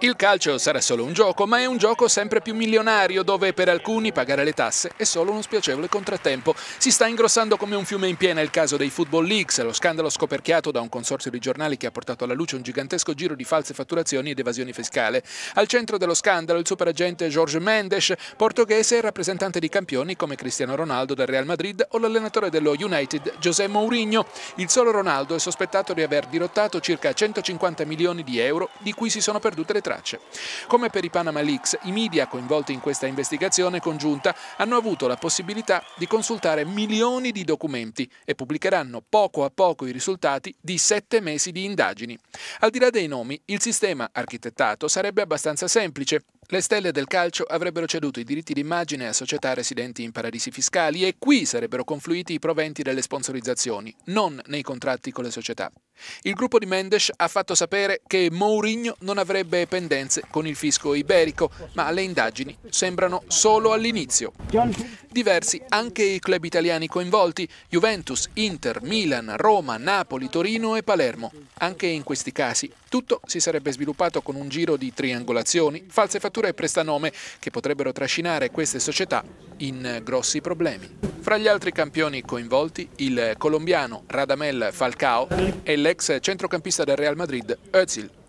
Il calcio sarà solo un gioco, ma è un gioco sempre più milionario dove per alcuni pagare le tasse è solo uno spiacevole contrattempo. Si sta ingrossando come un fiume in piena il caso dei Football Leaks, lo scandalo scoperchiato da un consorzio di giornali che ha portato alla luce un gigantesco giro di false fatturazioni ed evasioni fiscale. Al centro dello scandalo il superagente Jorge Mendes, portoghese e rappresentante di campioni come Cristiano Ronaldo del Real Madrid o l'allenatore dello United José Mourinho. Il solo Ronaldo è sospettato di aver dirottato circa 150 milioni di euro di cui si sono perduti oltre le tracce. Come per i Panama Leaks, i media coinvolti in questa investigazione congiunta hanno avuto la possibilità di consultare milioni di documenti e pubblicheranno poco a poco i risultati di sette mesi di indagini. Al di là dei nomi, il sistema architettato sarebbe abbastanza semplice. Le stelle del calcio avrebbero ceduto i diritti d'immagine a società residenti in paradisi fiscali e qui sarebbero confluiti i proventi delle sponsorizzazioni, non nei contratti con le società. Il gruppo di Mendes ha fatto sapere che Mourinho non avrebbe pendenze con il fisco iberico, ma le indagini sembrano solo all'inizio. Diversi anche i club italiani coinvolti, Juventus, Inter, Milan, Roma, Napoli, Torino e Palermo. Anche in questi casi tutto si sarebbe sviluppato con un giro di triangolazioni, false fatture e prestanome che potrebbero trascinare queste società in grossi problemi. Fra gli altri campioni coinvolti il colombiano Radamel Falcao e l'ex centrocampista del Real Madrid Özil.